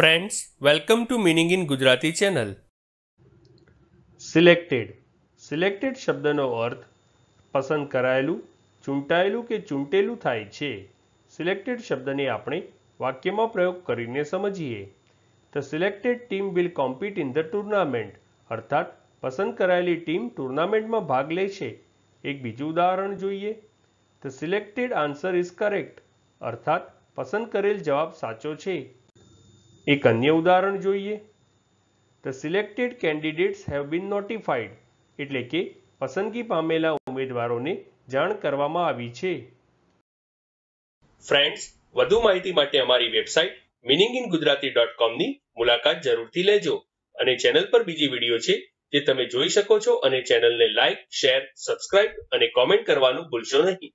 friends welcome to meaning in Gujarati channel selected selected શબ્દનો અર્થ પસંદ કરાયેલું ચૂંટાયેલું કે ચૂંટેલું થાય છે સિલેક્ટેડ શબ્દને આપણે વાક્યમાં પ્રયોગ કરીને સમજીએ the selected team will compete in the tournament અર્થાત પસંદ કરાયેલી ટીમ ટુર્નામેન્ટમાં ભાગ લે છે એક બીજું ઉદાહરણ જોઈએ the selected answer is correct અર્થાત પસંદ કરેલ જવાબ સાચો છે એક અન્ય ઉદાહરણ જોઈએ the selected candidates have been notified એટલે કે પસંદગી પામેલા ઉમેદવારોને જાણ કરવામાં આવી છે ફ્રેન્ડ્સ વધુ માહિતી માટે અમારી website meaning in Gujarati dot કોમની મુલાકાત જરૂરથી લેજો અને ચેનલ પર બીજી વિડીયો છે જે તમે જોઈ શકો છો અને ચેનલને લાઇક શેર સબસ્ક્રાઇબ અને કોમેન્ટ કરવાનું ભૂલશો નહીં